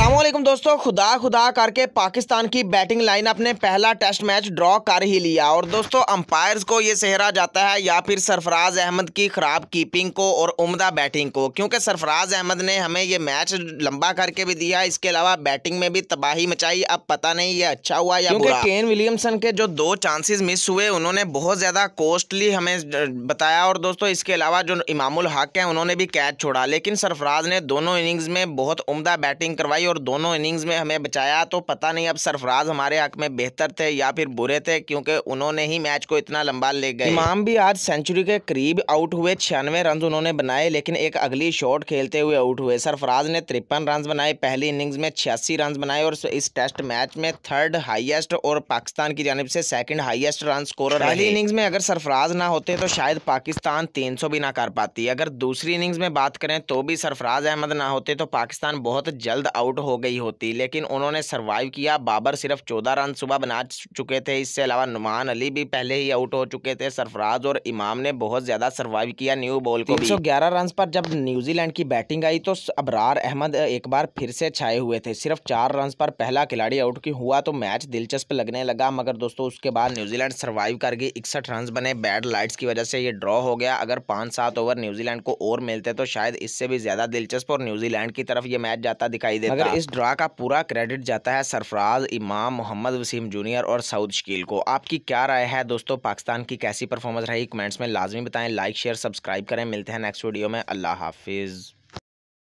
असलम दोस्तों खुदा खुदा करके पाकिस्तान की बैटिंग लाइनअप ने पहला टेस्ट मैच ड्रॉ कर ही लिया और दोस्तों अंपायर्स को ये सेहरा जाता है या फिर सरफराज अहमद की ख़राब कीपिंग को और उमदा बैटिंग को क्योंकि सरफराज अहमद ने हमें ये मैच लंबा करके भी दिया इसके अलावा बैटिंग में भी तबाही मचाई अब पता नहीं ये अच्छा हुआ या बुरा केन विलियमसन के जो दो चांसेस मिस हुए उन्होंने बहुत ज़्यादा कॉस्टली हमें बताया और दोस्तों इसके अलावा जो इमामुल हक हैं उन्होंने भी कैच छोड़ा लेकिन सरफराज ने दोनों इनिंग्स में बहुत उमदा बैटिंग करवाई और दोनों इनिंग्स में हमें बचाया तो पता नहीं अब सरफराज हमारे हक में बेहतर थे या फिर बुरे थे क्योंकि उन्होंने ही मैच को इतना लंबा ले गए इमाम भी आज सेंचुरी के करीब आउट हुए छियानवे रन उन्होंने बनाए लेकिन एक अगली शॉट खेलते हुए आउट हुए सरफराज ने तिरपन रन बनाए पहली इनिंग्स में छियासी रन बनाए और इस टेस्ट मैच में थर्ड हाइएस्ट और पाकिस्तान की जानब से सेकेंड हाइएस्ट रन स्कोर पहली इनिंग्स में अगर सरफराज ना होते तो शायद पाकिस्तान तीन भी ना कर पाती अगर दूसरी इनिंग्स में बात करें तो भी सरफराज अहमद ना होते तो पाकिस्तान बहुत जल्द आउट आउट हो गई होती लेकिन उन्होंने सर्वाइव किया बाबर सिर्फ चौदह रन सुबह बना चुके थे इससे अलावा नुमान अली भी पहले ही आउट हो चुके थे सरफराज और इमाम ने बहुत ज़्यादा सर्वाइव किया न्यू बॉल को सौ ग्यारह रन पर जब न्यूजीलैंड की बैटिंग आई तो अबरार अहमद एक बार फिर से छाए हुए थे सिर्फ चार रन पर पहला खिलाड़ी आउट की हुआ तो मैच दिलचस्प लगने लगा मगर दोस्तों उसके बाद न्यूजीलैंड सर्वाइव कर गई इकसठ रन बने बैड लाइट्स की वजह से ये ड्रॉ हो गया अगर पांच सात ओवर न्यूजीलैंड को और मिलते तो शायद इससे भी ज़्यादा दिलचस्प और न्यूजीलैंड की तरफ ये मैच जाता दिखाई देता अगर हाँ। इस ड्रा का पूरा क्रेडिट जाता है सरफराज इमाम मोहम्मद वसीम जूनियर और सऊद शकील को आपकी क्या राय है दोस्तों पाकिस्तान की कैसी परफॉर्मेंस रही कमेंट्स में लाजमी बताएं लाइक शेयर सब्सक्राइब करें मिलते हैं नेक्स्ट वीडियो में अल्लाह हाफिज़